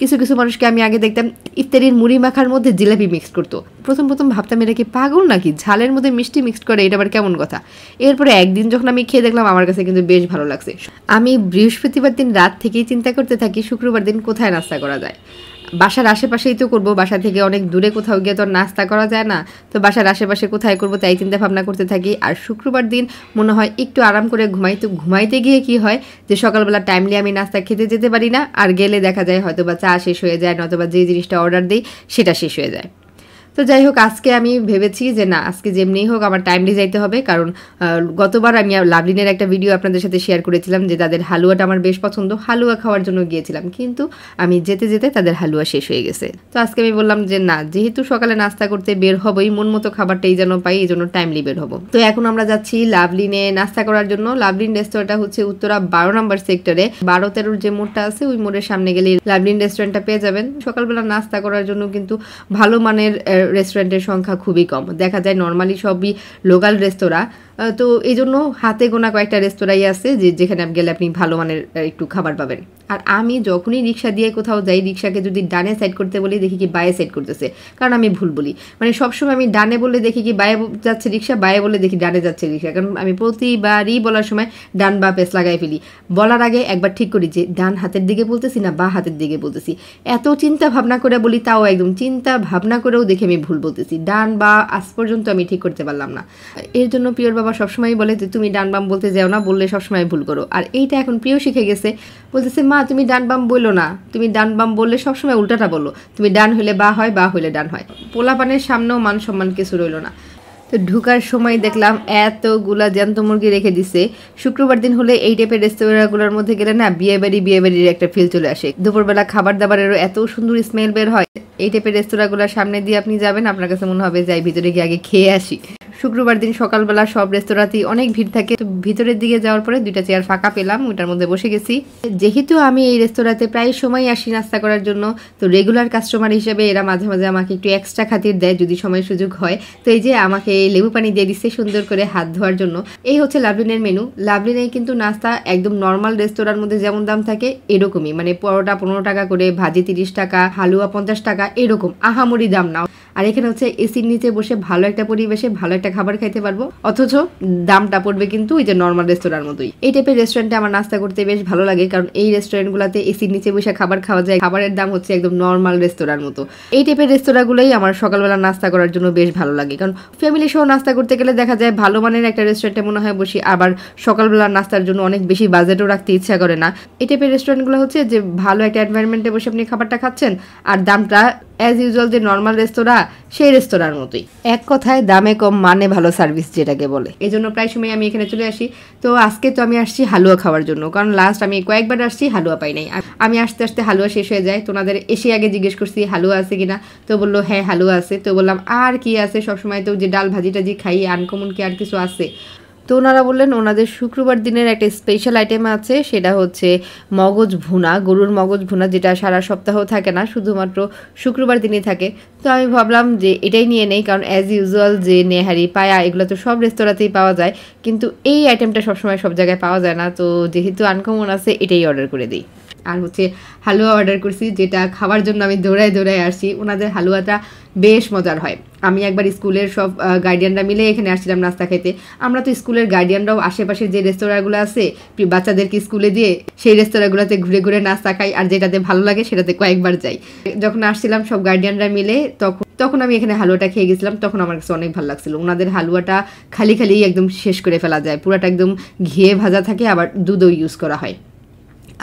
কিছু কিছু মানুষকে আমি আগে দেখতাম ইফতারির মুড়ি মাখার মধ্যে জিলাপি মিক্স করতো প্রথম প্রথম ভাবতাম এটা কি পাগল নাকি ঝালের মধ্যে মিষ্টি মিক্স করে এটা আবার কেমন কথা এরপরে একদিন যখন আমি খেয়ে দেখলাম আমার কাছে কিন্তু বেশ ভালো লাগছে আমি বৃহস্পতিবার দিন রাত থেকেই চিন্তা করতে থাকি শুক্রবার দিন কোথায় নাস্তা করা যায় বাসার আশেপাশেই তো করবো বাসা থেকে অনেক দূরে কোথাও গিয়ে তো নাস্তা করা যায় না তো বাসার আশেপাশে কোথায় করব তাই চিন্তা ভাবনা করতে থাকি আর শুক্রবার দিন মনে হয় একটু আরাম করে ঘুমাই তো ঘুমাইতে গিয়ে কি হয় যে সকালবেলা টাইমলি আমি নাস্তা খেতে যেতে পারি না আর গেলে দেখা যায় হয়তো বা চা শেষ হয়ে যায় নতবা যে জিনিসটা অর্ডার দিই সেটা শেষ হয়ে যায় তো যাই হোক আজকে আমি ভেবেছি যে না আজকে যেমনিই হোক আমার টাইমলি যাইতে হবে কারণ গতবার আমি লাভলিনের একটা ভিডিও আপনাদের সাথে শেয়ার করেছিলাম যে তাদের হালুয়াটা আমার বেশ পছন্দ হালুয়া খাওয়ার জন্য গিয়েছিলাম কিন্তু আমি যেতে যেতে তাদের হালুয়া শেষ হয়ে গেছে তো আজকে আমি বললাম যে না যেহেতু সকালে নাস্তা করতে বের হবই মন মতো খাবারটাই যেন পাই এই জন্য টাইমলি বের হবো তো এখন আমরা যাচ্ছি লাভলিনে নাস্তা করার জন্য লাভলিন রেস্তোরাঁটা হচ্ছে উত্তরা বারো নম্বর সেক্টরে বারো তেরোর যে মোড়টা আছে ওই মোড়ের সামনে গেলে লাভলিন রেস্টুরেন্টটা পেয়ে যাবেন সকালবেলা নাস্তা করার জন্য কিন্তু ভালো মানের রেস্টুরেন্টের সংখ্যা খুবই কম দেখা যায় নর্মালি সবই লোকাল রেস্তোরাঁ তো এই জন্য হাতে গোনা কয়েকটা রেস্তোরাঁই আছে যে যেখানে গেলে আপনি ভালো মানের একটু খাবার পাবেন আর আমি যখনই রিক্সা দিয়ে কোথাও যাই রিক্সাকে যদি ডানে সাইড করতে বলি দেখি কি বায়ে সাইড করতেছে কারণ আমি ভুল বলি মানে সবসময় আমি ডানে বলে দেখি কি বায়ে যাচ্ছে রিক্সা বায়ে বলে দেখি ডানে যাচ্ছে রিক্সা কারণ আমি প্রতিবারই বলার সময় ডান বা পেস লাগাই ফেলি বলার আগে একবার ঠিক করি যে ডান হাতের দিকে বলতেছি না বা হাতের দিকে বলতেছি এত চিন্তা ভাবনা করে বলি তাও একদম চিন্তা ভাবনা করেও দেখে আমি ভুল বলতেছি ডান বা আজ পর্যন্ত আমি ঠিক করতে পারলাম না এর জন্য পিওর বাবা বাবা সবসময় বলে যে তুমি ডান বাম বলতে যাও না বললে সবসময় ভুল করো আর এইটা এখন প্রিয় শিখে গেছে বলতেছে মা তুমি ডান বাম বললো না তুমি ডান বাম বললে সবসময় উল্টাটা বলো তুমি ডান হলে বা হয় বা হলে ডান হয় পোলাপানের সামনেও মান সম্মান কিছু রইল না তো ঢুকার সময় দেখলাম এতগুলা জ্যান্ত মুরগি রেখে দিছে শুক্রবার দিন হলে এই টাইপের রেস্তোরাঁগুলোর মধ্যে গেলে না বিয়ে বাড়ি বিয়ে বাড়ির একটা ফিল চলে আসে দুপুরবেলা খাবার দাবারেরও এত সুন্দর স্মেল বের হয় এই টাইপের রেস্তোরাঁগুলোর সামনে দিয়ে আপনি যাবেন আপনার কাছে মনে হবে যাই ভিতরে গিয়ে আগে খেয়ে আসি শুক্রবার দিন সকালবেলা সব রেস্তোরাঁতেই অনেক ভিড় থাকে তো ভিতরের দিকে যাওয়ার পরে দুইটা চেয়ার ফাঁকা পেলাম ওটার মধ্যে বসে গেছি যেহেতু আমি এই রেস্তোরাঁতে প্রায় সময় আসি নাস্তা করার জন্য তো রেগুলার কাস্টমার হিসেবে এরা মাঝে মাঝে আমাকে একটু এক্সট্রা খাতির দেয় যদি সময় সুযোগ হয় তো এই যে আমাকে লেবু পানি দিয়ে দিচ্ছে সুন্দর করে হাত ধোয়ার জন্য এই হচ্ছে লাভলিনের মেনু লাভলিনে কিন্তু নাস্তা একদম নর্মাল রেস্তোরাঁর মধ্যে যেমন দাম থাকে এরকমই মানে পরোটা পনেরো টাকা করে ভাজি তিরিশ টাকা হালুয়া পঞ্চাশ টাকা এরকম আহামরি দাম নাও আর এখানে হচ্ছে এসির নিচে বসে ভালো একটা পরিবেশে ভালো একটা খাবার খাইতে পারবো অথচ দামটা পড়বে কিন্তু ওই যে নর্মাল রেস্তোরাঁর মতোই এই টাইপের রেস্টুরেন্টে আমার নাস্তা করতে বেশ ভালো লাগে কারণ এই রেস্টুরেন্টগুলোতে এসির নিচে বসে খাবার খাওয়া যায় খাবারের দাম হচ্ছে একদম নর্মাল রেস্তোরাঁর মতো এই টাইপের রেস্তোরাঁগুলোই আমার সকালবেলা নাস্তা করার জন্য বেশ ভালো লাগে কারণ ফ্যামিলি সহ নাস্তা করতে গেলে দেখা যায় ভালো মানের একটা রেস্টুরেন্টে মনে হয় বসি আবার সকালবেলা নাস্তার জন্য অনেক বেশি বাজেটও রাখতে ইচ্ছা করে না এই টাইপের রেস্টুরেন্টগুলো হচ্ছে যে ভালো একটা এনভায়রনমেন্টে বসে আপনি খাবারটা খাচ্ছেন আর দামটা অ্যাজ ইউজুয়াল যে নর্মাল রেস্তোরাঁ রেস্তোরাঁ সেই রেস্তোরাঁর মতোই এক কথায় দামে কম মানে ভালো সার্ভিস যেটাকে বলে এই জন্য প্রায় সময় আমি এখানে চলে আসি তো আজকে তো আমি আসছি হালুয়া খাওয়ার জন্য কারণ লাস্ট আমি কয়েকবার আসছি হালুয়া পাই নাই আমি আস্তে আস্তে হালুয়া শেষ হয়ে যায় তো এসে আগে জিজ্ঞেস করছি হালুয়া আছে কিনা তো বললো হ্যাঁ হালুয়া আছে তো বললাম আর কি আছে সবসময় তো যে ডাল ভাজি টাজি খাই আনকমন কি আর কিছু আছে তো ওনারা বললেন ওনাদের শুক্রবার দিনের একটা স্পেশাল আইটেম আছে সেটা হচ্ছে মগজ ভুনা গরুর মগজ ভুনা যেটা সারা সপ্তাহ থাকে না শুধুমাত্র শুক্রবার দিনই থাকে তো আমি ভাবলাম যে এটাই নিয়ে নেই কারণ অ্যাজ ইউজুয়াল যে নেহারি পায়া এগুলো তো সব রেস্তোরাঁতেই পাওয়া যায় কিন্তু এই আইটেমটা সবসময় সব জায়গায় পাওয়া যায় না তো যেহেতু আনকমন আছে এটাই অর্ডার করে দিই আর হচ্ছে হালুয়া অর্ডার করছি যেটা খাওয়ার জন্য আমি দৌড়ায় দৌড়ায় আসছি ওনাদের হালুয়াটা বেশ মজার হয় আমি একবার স্কুলের সব গার্ডিয়ানরা মিলে এখানে আসছিলাম নাস্তা খেতে আমরা তো স্কুলের গার্ডিয়ানরাও আশেপাশে যে রেস্তোরাঁগুলো আছে বাচ্চাদেরকে স্কুলে দিয়ে সেই রেস্তোরাঁগুলোতে ঘুরে ঘুরে নাস্তা খাই আর যেটাতে ভালো লাগে সেটাতে কয়েকবার যাই যখন আসছিলাম সব গার্ডিয়ানরা মিলে তখন তখন আমি এখানে হালুয়াটা খেয়ে গেছিলাম তখন আমার কাছে অনেক ভালো লাগছিল ওনাদের হালুয়াটা খালি খালি একদম শেষ করে ফেলা যায় পুরাটা একদম ঘিয়ে ভাজা থাকে আবার দুধও ইউজ করা হয়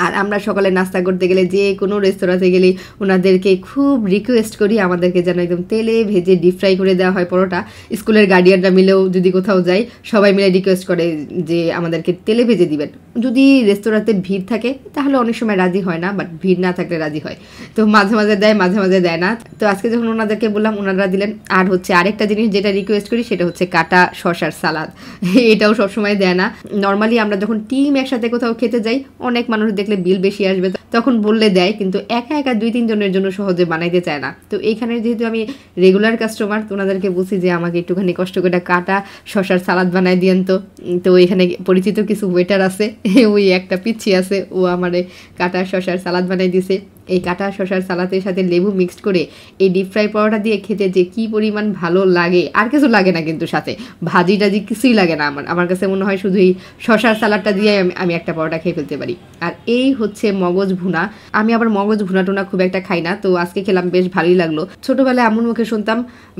আর আমরা সকালে নাস্তা করতে গেলে যে কোনো রেস্তোরাঁতে গেলে ওনাদেরকে খুব রিকোয়েস্ট করি আমাদেরকে যেন একদম তেলে ভেজে ডিপ ফ্রাই করে দেওয়া হয় পরোটা স্কুলের গার্ডিয়ানরা মিলেও যদি কোথাও যাই সবাই মিলে রিকোয়েস্ট করে যে আমাদেরকে তেলে ভেজে দিবেন যদি রেস্তোরাঁতে ভিড় থাকে তাহলে অনেক সময় রাজি হয় না বাট ভিড় না থাকলে রাজি হয় তো মাঝে মাঝে দেয় মাঝে মাঝে দেয় না তো আজকে যখন ওনাদেরকে বললাম ওনারা দিলেন আর হচ্ছে আরেকটা জিনিস যেটা রিকোয়েস্ট করি সেটা হচ্ছে কাটা শশার সালাদ এটাও সবসময় দেয় না নর্মালি আমরা যখন টিম একসাথে কোথাও খেতে যাই অনেক মানুষ দেখলে বিল বেশি আসবে তখন বললে দেয় কিন্তু একা একা দুই তিনজনের জন্য সহজে বানাইতে চায় না তো এইখানে যেহেতু আমি রেগুলার কাস্টমার তো ওনাদেরকে বলছি যে আমাকে একটুখানি কষ্ট করে কাটা শশার সালাদ বানাই দিয়েন তো তো এখানে পরিচিত কিছু ওয়েটার আছে ওই একটা পিচ্ছি আছে ও আমার কাটা শশার সালাদ বানাই দিছে এই কাটা শশার সালাতের সাথে লেবু মিক্সড করে এই ডিপ ফ্রাই পরোটা দিয়ে খেতে যে কি পরিমাণ ভালো লাগে আর কিছু লাগে না কিন্তু সাথে ভাজি টাজি কিছুই লাগে না আমার আমার কাছে মনে হয় শুধু এই শশার সালাডটা দিয়ে আমি আমি একটা পরোটা খেয়ে ফেলতে পারি আর এই হচ্ছে মগজ ভুনা আমি আবার মগজ ভুনা টুনা খুব একটা খাই না তো আজকে খেলাম বেশ ভালোই লাগলো ছোটোবেলায় এমন মুখে শুনতাম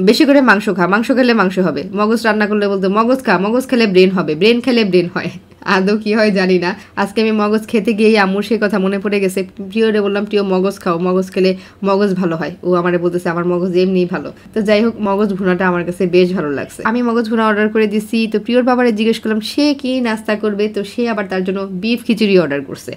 বেশি করে মাংস খা মাংস খেলে মাংস হবে মগজ রান্না করলে বলতো মগজ খা মগজ খেলে ব্রেন হবে ব্রেন খেলে ব্রেন হয় আদৌ কী হয় জানি না আজকে আমি মগজ খেতে গিয়েই আম্মুর সেই কথা মনে পড়ে গেছে রে বললাম প্রিয় মগজ খাও মগজ খেলে মগজ ভালো হয় ও আমার বলতেছে আমার মগজ এমনিই ভালো তো যাই হোক মগজ ভুনাটা আমার কাছে বেশ ভালো লাগছে আমি মগজ ভুনা অর্ডার করে দিছি তো প্রিয়র বাবারে জিজ্ঞেস করলাম সে কি নাস্তা করবে তো সে আবার তার জন্য বিফ খিচুড়ি অর্ডার করছে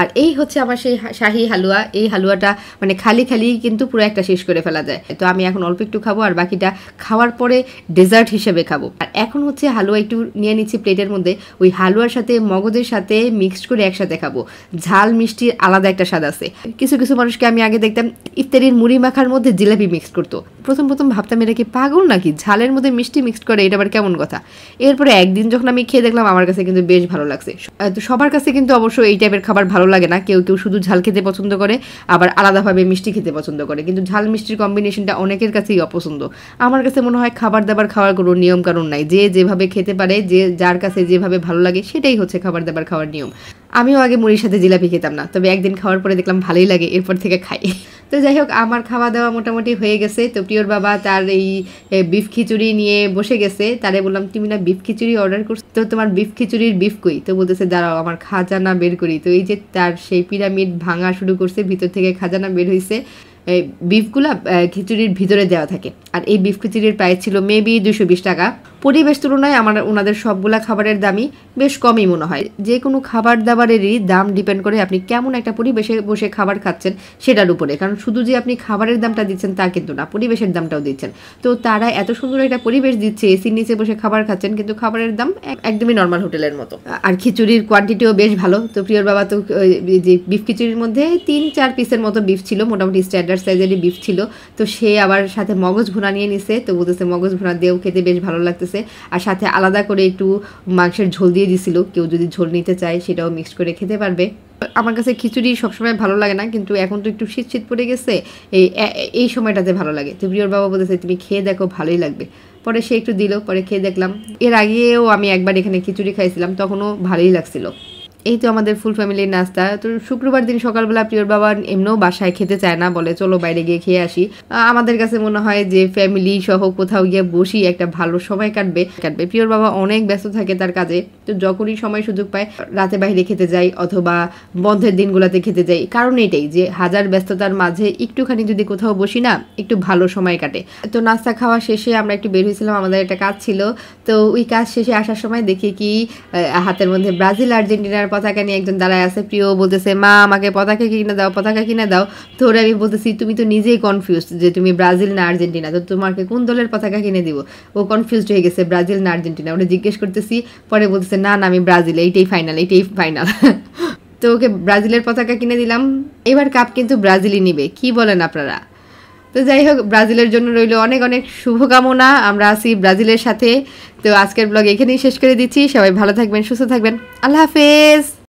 আর এই হচ্ছে আমার সেই শাহি হালুয়া এই হালুয়াটা মানে খালি খালি কিন্তু পুরো একটা শেষ করে ফেলা যায় তো আমি এখন অল্প একটু খাবো আর বাকিটা খাওয়ার পরে ডেজার্ট হিসেবে খাবো আর এখন হচ্ছে হালুয়া একটু নিয়ে নিচ্ছি প্লেটের মধ্যে ওই হালুয়ার সাথে মগজের সাথে মিক্সড করে একসাথে খাবো ঝাল মিষ্টির আলাদা একটা স্বাদ আছে কিছু কিছু মানুষকে আমি আগে দেখতাম ইফতারির মুড়ি মাখার মধ্যে জিলাপি মিক্স করতো প্রথম প্রথম ভাবতাম এটা কি পাগল নাকি ঝালের মধ্যে মিষ্টি মিক্সড করে এটা আবার কেমন কথা এরপরে একদিন যখন আমি খেয়ে দেখলাম আমার কাছে কিন্তু বেশ ভালো লাগছে তো সবার কাছে কিন্তু অবশ্য এই টাইপের খাবার ভালো লাগে না কেউ কেউ শুধু ঝাল খেতে পছন্দ করে আবার আলাদাভাবে মিষ্টি খেতে পছন্দ করে কিন্তু ঝাল মিষ্টির কম্বিনেশনটা অনেকের কাছেই অপছন্দ আমার কাছে মনে হয় খাবার দাবার খাওয়ার কোনো নিয়ম কারণ নাই যে যেভাবে খেতে পারে যে যার কাছে যেভাবে ভালো লাগে সেটাই হচ্ছে খাবার দাবার খাওয়ার নিয়ম আমিও আগে মুড়ির সাথে জিলাপি খেতাম না তবে একদিন খাওয়ার পরে দেখলাম ভালোই লাগে এরপর থেকে খাই তো যাই হোক আমার খাওয়া দাওয়া মোটামুটি হয়ে গেছে তো প্রিয়র বাবা তার এই বিফ খিচুড়ি নিয়ে বসে গেছে তারে বললাম তুমি না বিফ খিচুড়ি অর্ডার করছো তো তোমার বিফ খিচুড়ির বিফ কই তো বলতেছে দাঁড়াও আমার খাজানা বের করি তো এই যে তার সেই পিরামিড ভাঙা শুরু করছে ভিতর থেকে খাজানা বের হয়েছে বিফগুলো খিচুড়ির ভিতরে দেওয়া থাকে আর এই বিফ খিচুড়ির প্রাইস ছিল মেবি দুশো বিশ টাকা পরিবেশ তুলনায় আমার ওনাদের সবগুলা খাবারের দামই বেশ কমই মনে হয় যে কোনো খাবার দাবারেরই দাম ডিপেন্ড করে আপনি কেমন একটা পরিবেশে বসে খাবার খাচ্ছেন সেটার উপরে কারণ শুধু যে আপনি খাবারের দামটা দিচ্ছেন তা কিন্তু না পরিবেশের দামটাও দিচ্ছেন তো তারা এত সুন্দর একটা পরিবেশ দিচ্ছে এসির নিচে বসে খাবার খাচ্ছেন কিন্তু খাবারের দাম একদমই নর্মাল হোটেলের মতো আর খিচুড়ির কোয়ান্টিটিও বেশ ভালো তো প্রিয়র বাবা তো যে বিফ খিচুড়ির মধ্যে তিন চার পিসের মতো বিফ ছিল মোটামুটি স্ট্যান্ডার্ড টাকার সাইজেরই বিফ ছিল তো সে আবার সাথে মগজ ভুনা নিয়ে নিছে তো বলতেছে মগজ ভুনা দিয়েও খেতে বেশ ভালো লাগতেছে আর সাথে আলাদা করে একটু মাংসের ঝোল দিয়ে দিছিল কেউ যদি ঝোল নিতে চায় সেটাও মিক্স করে খেতে পারবে আমার কাছে খিচুড়ি সবসময় ভালো লাগে না কিন্তু এখন তো একটু শীত শীত পড়ে গেছে এই এই সময়টাতে ভালো লাগে তো প্রিয়র বাবা বলতেছে তুমি খেয়ে দেখো ভালোই লাগবে পরে সে একটু দিল পরে খেয়ে দেখলাম এর আগেও আমি একবার এখানে খিচুড়ি খাইছিলাম তখনও ভালোই লাগছিলো এই তো আমাদের ফুল ফ্যামিলির নাস্তা তো শুক্রবার দিন সকালবেলা প্রিয়র বাবা এমনিও বাসায় খেতে চায় না বলে চলো বাইরে গিয়ে খেয়ে আসি আমাদের কাছে মনে হয় যে ফ্যামিলি সহ কোথাও গিয়ে বসি একটা ভালো সময় কাটবে কাটবে প্রিয়র বাবা অনেক ব্যস্ত থাকে তার কাজে তো যখনই সময় সুযোগ পায় রাতে বাইরে খেতে যাই অথবা বন্ধের দিনগুলোতে খেতে যাই কারণ এটাই যে হাজার ব্যস্ততার মাঝে একটুখানি যদি কোথাও বসি না একটু ভালো সময় কাটে তো নাস্তা খাওয়া শেষে আমরা একটু বের হয়েছিলাম আমাদের একটা কাজ ছিল তো ওই কাজ শেষে আসার সময় দেখি কি হাতের মধ্যে ব্রাজিল আর্জেন্টিনার পতাকা নিয়ে একজন দাঁড়ায় আছে প্রিয় বলতেছে মা আমাকে পতাকা কিনে দাও পতাকা কিনে দাও তো ওরা আমি বলতেছি তুমি তো নিজেই কনফিউজ যে তুমি ব্রাজিল না আর্জেন্টিনা তো তোমাকে কোন দলের পতাকা কিনে দিব ও কনফিউজ হয়ে গেছে ব্রাজিল না আর্জেন্টিনা ওটা জিজ্ঞেস করতেছি পরে বলতেছে না না আমি ব্রাজিল এইটাই ফাইনাল এইটাই ফাইনাল তো ওকে ব্রাজিলের পতাকা কিনে দিলাম এবার কাপ কিন্তু ব্রাজিলই নিবে কি বলেন আপনারা তো যাই হোক ব্রাজিলের জন্য রইল অনেক অনেক শুভকামনা আমরা আছি ব্রাজিলের সাথে তো আজকের ব্লগ এখানেই শেষ করে দিচ্ছি সবাই ভালো থাকবেন সুস্থ থাকবেন আল্লাহ হাফেজ